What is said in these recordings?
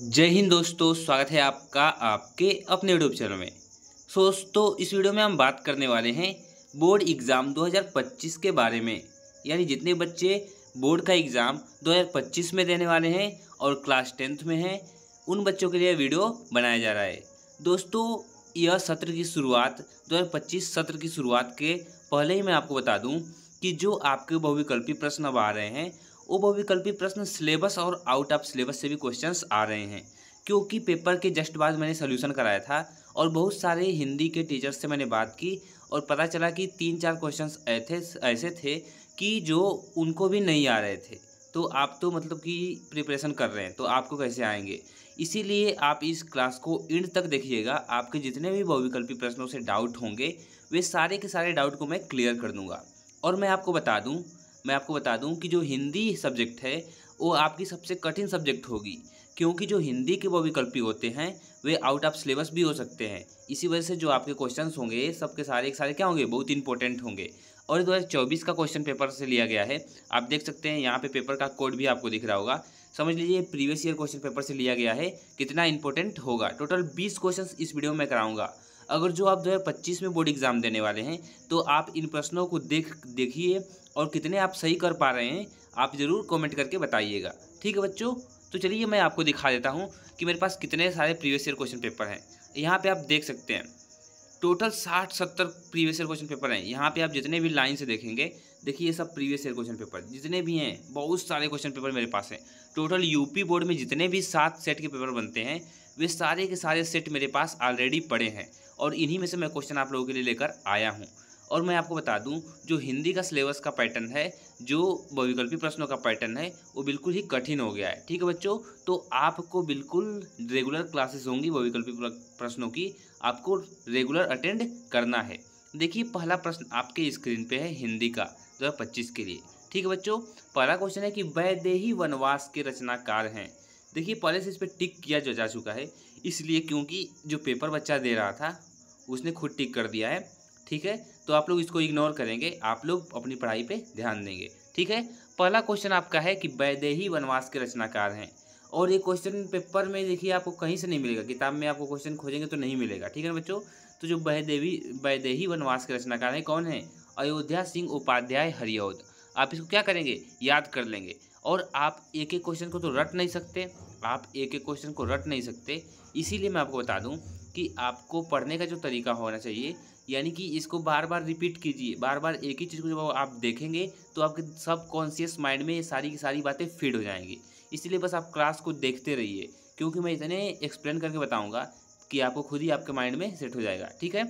जय हिंद दोस्तों स्वागत है आपका आपके अपने यूट्यूब चैनल में सो दोस्तों इस वीडियो में हम बात करने वाले हैं बोर्ड एग्ज़ाम 2025 के बारे में यानी जितने बच्चे बोर्ड का एग्ज़ाम 2025 में देने वाले हैं और क्लास टेंथ में हैं उन बच्चों के लिए वीडियो बनाया जा रहा है दोस्तों यह सत्र की शुरुआत दो सत्र की शुरुआत के पहले ही मैं आपको बता दूँ कि जो आपके बहुविकल्पी प्रश्न अब आ रहे हैं उपविकल्पी प्रश्न सिलेबस और आउट ऑफ सिलेबस से भी क्वेश्चंस आ रहे हैं क्योंकि पेपर के जस्ट बाद मैंने सोल्यूशन कराया था और बहुत सारे हिंदी के टीचर्स से मैंने बात की और पता चला कि तीन चार क्वेश्चंस ऐसे ऐसे थे कि जो उनको भी नहीं आ रहे थे तो आप तो मतलब कि प्रिपरेशन कर रहे हैं तो आपको कैसे आएंगे इसीलिए आप इस क्लास को एंड तक देखिएगा आपके जितने भी बहुविकल्पी प्रश्नों से डाउट होंगे वे सारे के सारे डाउट को मैं क्लियर कर दूंगा और मैं आपको बता दूं मैं आपको बता दूं कि जो हिंदी सब्जेक्ट है वो आपकी सबसे कठिन सब्जेक्ट होगी क्योंकि जो हिंदी के बहुविकल्पी होते हैं वे आउट ऑफ सिलेबस भी हो सकते हैं इसी वजह से जो आपके क्वेश्चन होंगे सबके सारे एक सारे क्या होंगे बहुत इंपॉर्टेंट होंगे और दो हज़ार चौबीस का क्वेश्चन पेपर से लिया गया है आप देख सकते हैं यहाँ पे पेपर का कोड भी आपको दिख रहा होगा समझ लीजिए प्रीवियस ईयर क्वेश्चन पेपर से लिया गया है कितना इंपॉर्टेंट होगा टोटल बीस क्वेश्चन इस वीडियो में कराऊंगा अगर जो आप दो हज़ार पच्चीस में बोर्ड एग्ज़ाम देने वाले हैं तो आप इन प्रश्नों को देख देखिए और कितने आप सही कर पा रहे हैं आप ज़रूर कमेंट करके बताइएगा ठीक है बच्चों तो चलिए मैं आपको दिखा देता हूँ कि मेरे पास कितने सारे प्रीवियस ईयर क्वेश्चन पेपर हैं यहाँ पे आप देख सकते हैं टोटल साठ सत्तर प्रीवियस ईयर क्वेश्चन पेपर हैं यहाँ पे आप जितने भी लाइन से देखेंगे देखिए ये सब प्रीवियस ईयर क्वेश्चन पेपर जितने भी हैं बहुत सारे क्वेश्चन पेपर मेरे पास हैं टोटल यूपी बोर्ड में जितने भी सात सेट के पेपर बनते हैं वे सारे के सारे सेट मेरे पास ऑलरेडी पड़े हैं और इन्हीं में से मैं क्वेश्चन आप लोगों के लिए लेकर आया हूँ और मैं आपको बता दूं जो हिंदी का सिलेबस का पैटर्न है जो बहुविकल्पी प्रश्नों का पैटर्न है वो बिल्कुल ही कठिन हो गया है ठीक है बच्चों तो आपको बिल्कुल रेगुलर क्लासेस होंगी बहुविकल्पी प्रश्नों की आपको रेगुलर अटेंड करना है देखिए पहला प्रश्न आपके स्क्रीन पे है हिंदी का दो पच्चीस के लिए ठीक है बच्चों पहला क्वेश्चन है कि वैदेही वनवास के रचनाकार हैं देखिए पहले से इस पर टिक किया जो जा चुका है इसलिए क्योंकि जो पेपर बच्चा दे रहा था उसने खुद टिक कर दिया है ठीक है तो आप लोग इसको इग्नोर करेंगे आप लोग अपनी पढ़ाई पे ध्यान देंगे ठीक है पहला क्वेश्चन आपका है कि वैदेही वनवास के रचनाकार हैं और ये क्वेश्चन पेपर में देखिए आपको कहीं से नहीं मिलेगा किताब में आपको क्वेश्चन खोजेंगे तो नहीं मिलेगा ठीक है ना बच्चों तो जो वैदेवी वैदेही वनवास के रचनाकार हैं कौन है अयोध्या सिंह उपाध्याय हरिऔध आप इसको क्या करेंगे याद कर लेंगे और आप एक एक क्वेश्चन को तो रट नहीं सकते आप एक एक क्वेश्चन को रट नहीं सकते इसीलिए मैं आपको बता दूं कि आपको पढ़ने का जो तरीका होना चाहिए यानी कि इसको बार बार रिपीट कीजिए बार बार एक ही चीज़ को जब आप देखेंगे तो आपके सब कॉन्शियस माइंड में ये सारी की सारी बातें फिट हो जाएंगी इसलिए बस आप क्लास को देखते रहिए क्योंकि मैं इतने एक्सप्लेन करके बताऊँगा कि आपको खुद ही आपके माइंड में सेट हो जाएगा ठीक है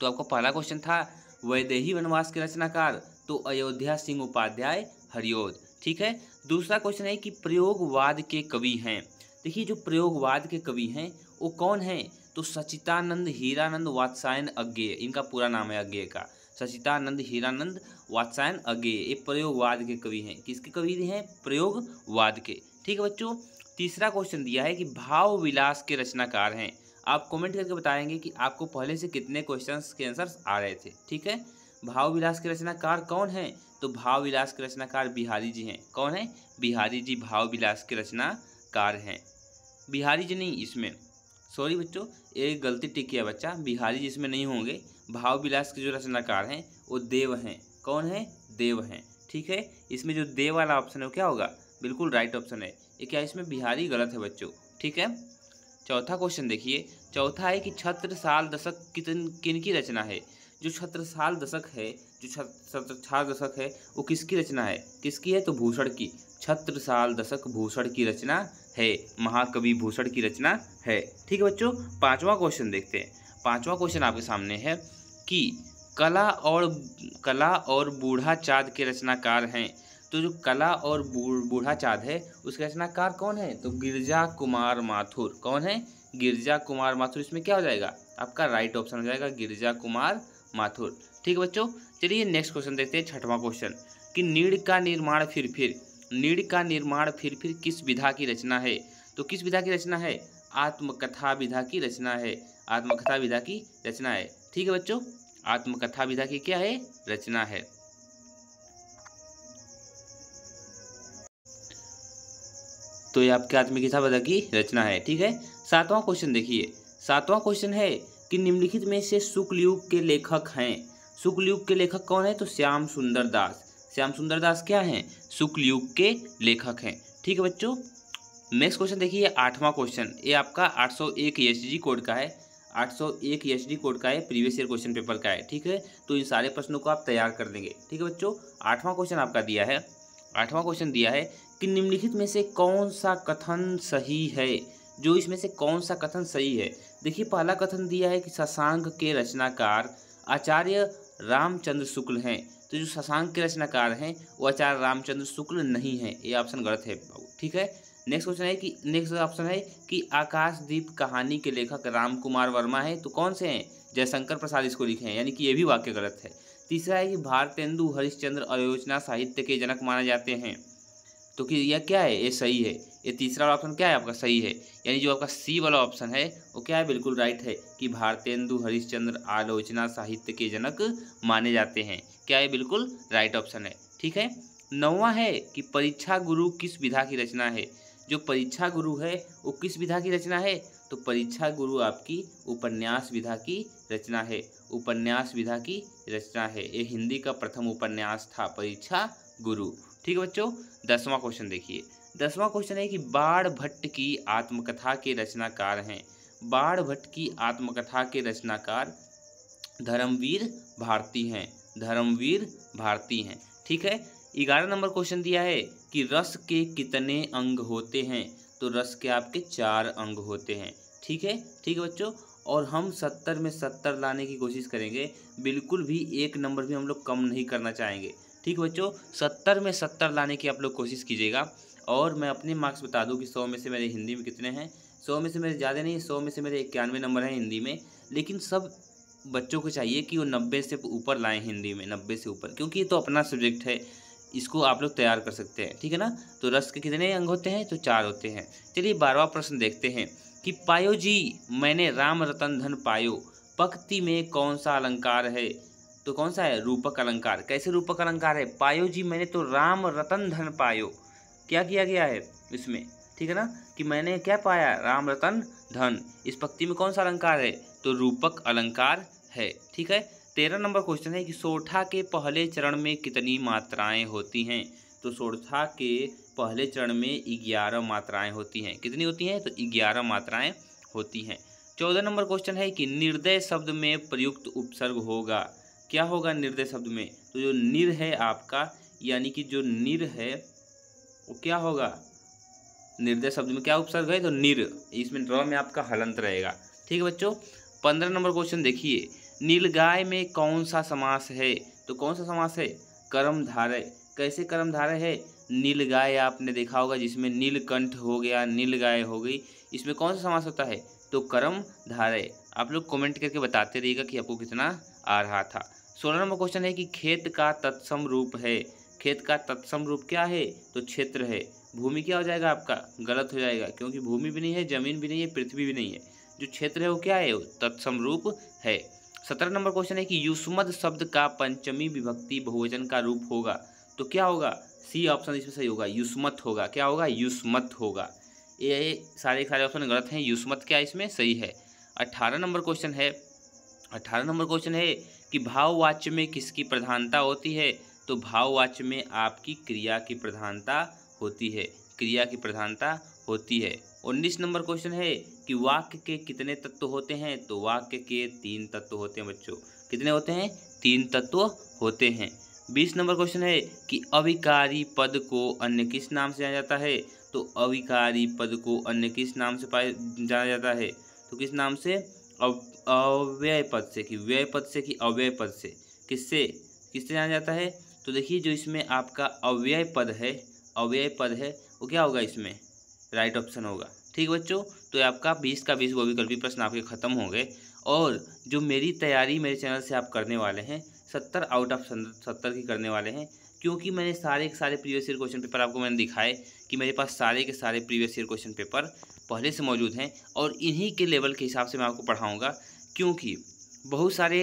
तो आपका पहला क्वेश्चन था वैदेही वनवास के रचनाकार तो अयोध्या सिंह उपाध्याय हरिओद ठीक है दूसरा क्वेश्चन है कि प्रयोगवाद के कवि हैं देखिए तो जो प्रयोगवाद के कवि हैं वो कौन हैं तो सचितानंद हीरानंद वात्सायन अज्ञेय इनका पूरा नाम है अज्ञेय का सचितानंद हीरानंद वात्सायन अज्ञेय ये प्रयोगवाद के कवि हैं किसके कवि हैं प्रयोगवाद के ठीक है बच्चों तीसरा क्वेश्चन दिया है कि भाव विलास के रचनाकार हैं आप कमेंट करके बताएंगे कि आपको पहले से कितने क्वेश्चंस के आंसर्स आ रहे थे ठीक है भाव विलास के रचनाकार कौन हैं तो भाव विलास के रचनाकार बिहारी जी हैं कौन है बिहारी जी भाव विलास के रचनाकार हैं बिहारी जी नहीं इसमें सॉरी बच्चों एक गलती टिक किया बच्चा बिहारी जी इसमें नहीं होंगे भाव विलास के जो रचनाकार हैं वो देव हैं कौन है देव हैं ठीक है इसमें जो देव वाला ऑप्शन है वो क्या होगा बिल्कुल राइट ऑप्शन है ये क्या इसमें बिहारी गलत है बच्चों ठीक है चौथा क्वेश्चन देखिए चौथा है कि छत्र साल दशक कितन किन की रचना है जो छत्र साल दशक है जो छत्र छात्र दशक है वो किसकी रचना है किसकी है तो भूषण की छत्रसाल दशक भूषण की रचना है महाकवि भूषण की रचना है ठीक है बच्चों पांचवा क्वेश्चन देखते हैं पांचवा क्वेश्चन आपके सामने है कि कला और कला और बूढ़ा चाँद के रचनाकार हैं तो जो कला और बूढ़ा चाँद है उसके रचनाकार कौन है तो गिरजा कुमार माथुर कौन है गिरजा कुमार माथुर इसमें क्या हो जाएगा आपका राइट ऑप्शन हो जाएगा गिरजा कुमार माथुर ठीक है बच्चों चलिए नेक्स्ट क्वेश्चन देखते हैं छठवां क्वेश्चन कि नीड़ का निर्माण फिर फिर नीड का निर्माण फिर फिर किस विधा की रचना है तो किस विधा की रचना है आत्मकथा विधा की रचना है आत्मकथा विधा की रचना है ठीक है बच्चों आत्मकथा विधा की क्या है रचना है तो ये आपकी आत्मकथा विधा की रचना है ठीक है सातवां क्वेश्चन देखिए सातवां क्वेश्चन है कि निम्नलिखित में से शुक्ल युग के लेखक हैं शुक्ल युग के लेखक कौन है तो श्याम सुंदर दास श्याम सुंदर दास क्या हैं शुक्ल युग के लेखक हैं ठीक है बच्चों नेक्स्ट क्वेश्चन देखिए आठवां क्वेश्चन ये आपका 801 सौ कोड का है 801 सौ कोड का है प्रीवियस ईयर क्वेश्चन पेपर का है ठीक है तो इन सारे प्रश्नों को आप तैयार कर देंगे ठीक है बच्चों आठवां क्वेश्चन आपका दिया है आठवां क्वेश्चन दिया है कि निम्नलिखित में से कौन सा कथन सही है जो इसमें से कौन सा कथन सही है देखिए पहला कथन दिया है कि शशांक के रचनाकार आचार्य रामचंद्र शुक्ल हैं तो जो शशांक के रचनाकार हैं वो आचार्य रामचंद्र शुक्ल नहीं है ये ऑप्शन गलत है ठीक है नेक्स्ट क्वेश्चन है कि नेक्स्ट ऑप्शन है कि आकाशदीप कहानी के लेखक राम कुमार वर्मा है तो कौन से हैं जयशंकर प्रसाद इसको लिखे हैं यानी कि ये भी वाक्य गलत है तीसरा है कि भारतेंदु हरिश्चंद्र आलोचना साहित्य के जनक माने जाते हैं तो कि यह क्या है ये सही है ये तीसरा वाला ऑप्शन क्या है आपका सही है यानी जो आपका सी वाला ऑप्शन है वो क्या है बिल्कुल राइट है कि भारतेंदु हरिश्चंद्र आलोचना साहित्य के जनक माने जाते हैं क्या ये बिल्कुल राइट ऑप्शन है ठीक है नौवा है कि परीक्षा गुरु किस विधा की रचना है जो परीक्षा गुरु है वो किस विधा की रचना है तो परीक्षा गुरु आपकी उपन्यास विधा की रचना है उपन्यास विधा की रचना है ये हिंदी का प्रथम उपन्यास था परीक्षा गुरु ठीक है बच्चों दसवां क्वेश्चन देखिए दसवां क्वेश्चन है कि बाढ़ भट्ट की आत्मकथा के रचनाकार हैं बाढ़ भट्ट की आत्मकथा के रचनाकार धर्मवीर भारती हैं धर्मवीर भारती हैं ठीक है ग्यारह नंबर क्वेश्चन दिया है कि रस के कितने अंग होते हैं तो रस के आपके चार अंग होते हैं ठीक है ठीक है बच्चों और हम सत्तर में सत्तर लाने की कोशिश करेंगे बिल्कुल भी एक नंबर भी हम लोग कम नहीं करना चाहेंगे ठीक है बच्चों सत्तर में सत्तर लाने की आप लोग कोशिश कीजिएगा और मैं अपने मार्क्स बता दूँ कि सौ में से मेरे हिंदी में कितने हैं सौ में से मेरे ज़्यादा नहीं सौ में से मेरे इक्यानवे नंबर हैं हिंदी में लेकिन सब बच्चों को चाहिए कि वो नब्बे से ऊपर लाएँ हिंदी में नब्बे से ऊपर क्योंकि ये तो अपना सब्जेक्ट है इसको आप लोग तैयार कर सकते हैं ठीक है ना तो रस के कितने अंग होते हैं तो चार होते हैं चलिए बारहवा प्रश्न देखते हैं कि पायो जी मैंने राम रतन धन पायो पक्ति में कौन सा अलंकार है तो कौन सा है रूपक अलंकार कैसे रूपक अलंकार है पायो जी मैंने तो राम रतन धन पायो क्या किया गया है इसमें ठीक है ना कि मैंने क्या पाया राम रतन धन इस पक्ति में कौन सा अलंकार है तो रूपक अलंकार है ठीक है तेरह नंबर क्वेश्चन है कि सोठा के पहले चरण में कितनी मात्राएं होती हैं तो सोठा के पहले चरण में ग्यारह मात्राएं होती हैं कितनी होती हैं तो ग्यारह मात्राएं होती हैं चौदह नंबर क्वेश्चन है कि निर्दय शब्द में प्रयुक्त उपसर्ग होगा क्या होगा निर्दय शब्द में तो जो निर है आपका यानी कि जो निर है वो क्या होगा निर्दय शब्द में क्या उपसर्ग है तो निर इसमें ड्रॉ में आपका हलंत रहेगा ठीक है बच्चों पंद्रह नंबर क्वेश्चन देखिए नीलगाय में कौन सा समास है तो कौन सा समास है कर्म धारय कैसे कर्म धारय है नीलगाय आपने देखा होगा जिसमें नीलकंठ हो गया नीलगाय हो गई इसमें कौन सा समास होता है तो कर्म धारय आप लोग कमेंट करके बताते रहिएगा कि आपको कितना आ रहा था सोलह नंबर क्वेश्चन है कि खेत का तत्सम रूप है खेत का तत्सम रूप क्या है तो क्षेत्र है भूमि क्या हो जाएगा आपका गलत हो जाएगा क्योंकि भूमि भी नहीं है जमीन भी नहीं है पृथ्वी भी नहीं है जो क्षेत्र है वो क्या है तत्सम रूप है सत्रह नंबर क्वेश्चन है कि युष्मद शब्द का पंचमी विभक्ति बहुवचन का रूप होगा तो क्या होगा सी ऑप्शन इसमें सही होगा युष्मत होगा क्या होगा युष्मत होगा ये सारे सारे ऑप्शन गलत हैं युष्मत क्या इसमें सही है अट्ठारह नंबर क्वेश्चन है अट्ठारह नंबर क्वेश्चन है कि भाववाच्य में किसकी प्रधानता होती है तो भाववाच्य में आपकी क्रिया की प्रधानता होती है क्रिया की प्रधानता होती है उन्नीस नंबर क्वेश्चन है कि वाक्य के कितने तत्व होते हैं तो वाक्य के तीन तत्व होते हैं बच्चों कितने होते हैं तीन तत्व होते हैं बीस नंबर क्वेश्चन है कि अविकारी पद को अन्य किस नाम से जाना जाता है तो अविकारी पद को अन्य किस नाम से पाया जाना जाता है तो किस नाम से अव्यय पद से कि व्यय पद से कि अव्यय पद से किससे किससे जाना जाता है तो देखिए जो इसमें आपका अव्यय पद है अव्यय पद है वो क्या होगा इसमें राइट ऑप्शन होगा ठीक बच्चों तो आपका बीस का बीस वो विकल्पी प्रश्न आपके खत्म हो गए और जो मेरी तैयारी मेरे चैनल से आप करने वाले हैं सत्तर आउट ऑफ सत्तर की करने वाले हैं क्योंकि मैंने सारे के सारे प्रीवियस ईयर क्वेश्चन पेपर आपको मैंने दिखाए कि मेरे पास सारे के सारे प्रीवियस ईयर क्वेश्चन पेपर पहले से मौजूद हैं और इन्हीं के लेवल के हिसाब से मैं आपको पढ़ाऊँगा क्योंकि बहुत सारे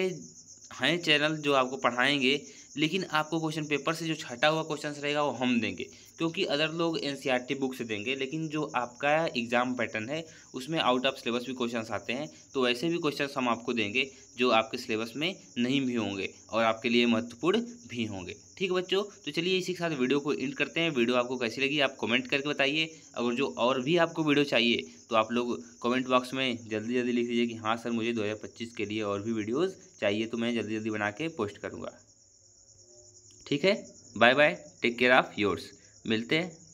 हैं चैनल जो आपको पढ़ाएंगे लेकिन आपको क्वेश्चन पेपर से जो छटा हुआ क्वेश्चन रहेगा वो हम देंगे क्योंकि अदर लोग एन बुक e से देंगे लेकिन जो आपका एग्ज़ाम पैटर्न है उसमें आउट ऑफ सिलेबस भी क्वेश्चन आते हैं तो वैसे भी क्वेश्चन हम आपको देंगे जो आपके सिलेबस में नहीं भी होंगे और आपके लिए महत्वपूर्ण भी होंगे ठीक है बच्चों तो चलिए इसी के साथ वीडियो को एंड करते हैं वीडियो आपको कैसी लगी आप कमेंट करके बताइए अगर जो और भी आपको वीडियो चाहिए तो आप लोग कमेंट बॉक्स में जल्दी जल्दी लिख दीजिए कि हाँ सर मुझे 2025 के लिए और भी वीडियोस चाहिए तो मैं जल्दी जल्दी बना के पोस्ट करूँगा ठीक है bye bye take care of yours मिलते हैं